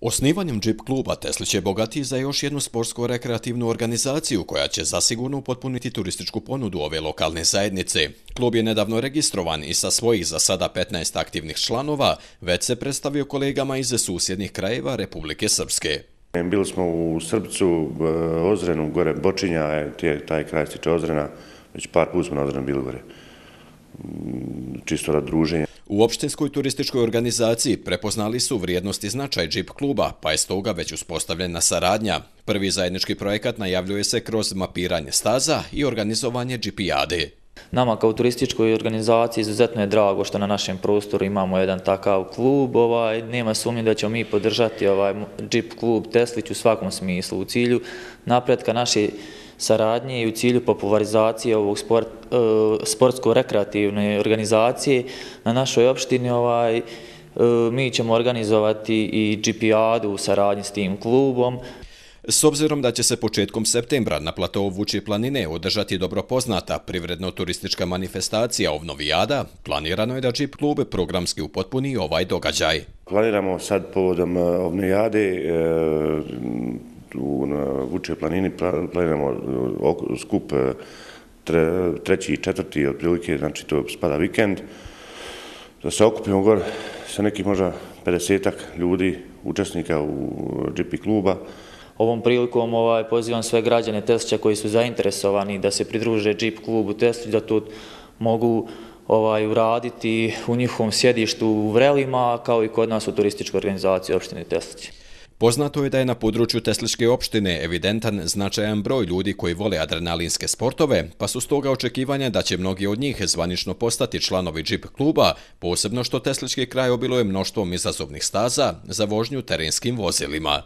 Osnivanjem Jeep kluba Tesla će bogati za još jednu sportsko-rekreativnu organizaciju koja će zasigurno upotpuniti turističku ponudu ove lokalne zajednice. Klub je nedavno registrovan i sa svojih za sada 15 aktivnih članova već se predstavio kolegama iz susjednih krajeva Republike Srpske. Bili smo u Srpcu, e, Ozrenu, gore Bočinja, e, tje, taj kraj se Ozrena, već par put smo na Ozrenu bili gore, mm, čisto rad druženja. U opštinskoj turističkoj organizaciji prepoznali su vrijednosti značaj džip kluba, pa je stoga već uspostavljena saradnja. Prvi zajednički projekat najavljuje se kroz mapiranje staza i organizovanje džipijade. Nama kao turističkoj organizaciji izuzetno je drago što na našem prostoru imamo jedan takav klub. Ovaj, nema sumnje da ćemo mi podržati džip ovaj klub Teslić u svakom smislu u cilju napretka naše saradnje i u cilju popularizacije ovog e, sportsko-rekreativne organizacije na našoj opštini. Ovaj, e, mi ćemo organizovati i džipijadu u saradnji s tim klubom. S obzirom da će se početkom septembra na platovu Vuči planine održati dobro poznata privredno-turistička manifestacija Ovnovijada, planirano je da će klub programski upotpuni ovaj događaj. Planiramo sad povodom e, Ovnovijade e, na Vuči planini, planiramo e, skup treći i četvrti otprilike, znači to spada vikend, da se okupimo gore sa nekih možda 50-ak ljudi, učesnika u GP kluba, Ovom prilikom ovaj, pozivam sve građane Teslića koji su zainteresovani da se pridruže džip klubu Tesić, da to mogu ovaj, uraditi u njihovom sjedištu u Vrelima, kao i kod nas u turističkoj organizaciji opštine Tesić. Poznato je da je na području Tesličke opštine evidentan značajan broj ljudi koji vole adrenalinske sportove, pa su s toga očekivanja da će mnogi od njih zvanično postati članovi džip kluba, posebno što Teslički kraj obilo mnoštvom izazovnih staza za vožnju terenskim vozilima.